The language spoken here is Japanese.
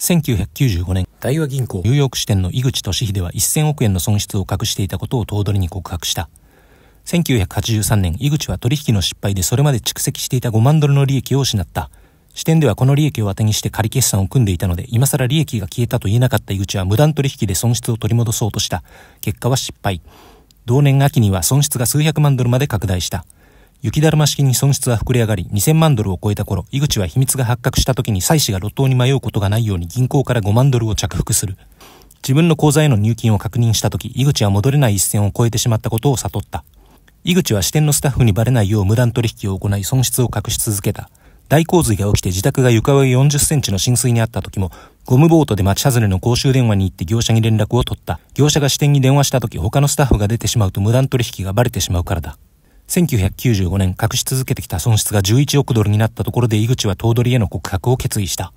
1995年、大和銀行ニューヨーク支店の井口俊秀は1000億円の損失を隠していたことを頭取に告白した。1983年、井口は取引の失敗でそれまで蓄積していた5万ドルの利益を失った。支店ではこの利益を当てにして仮決算を組んでいたので、今更利益が消えたと言えなかった井口は無断取引で損失を取り戻そうとした。結果は失敗。同年秋には損失が数百万ドルまで拡大した。雪だるま式に損失は膨れ上がり、2000万ドルを超えた頃、井口は秘密が発覚した時に妻子が路頭に迷うことがないように銀行から5万ドルを着服する。自分の口座への入金を確認した時、井口は戻れない一線を超えてしまったことを悟った。井口は支店のスタッフにバレないよう無断取引を行い損失を隠し続けた。大洪水が起きて自宅が床上40センチの浸水にあった時も、ゴムボートで町外れの公衆電話に行って業者に連絡を取った。業者が支店に電話した時他のスタッフが出てしまうと無断取引がバレてしまうからだ。1995年隠し続けてきた損失が11億ドルになったところで井口は頭取への告白を決意した。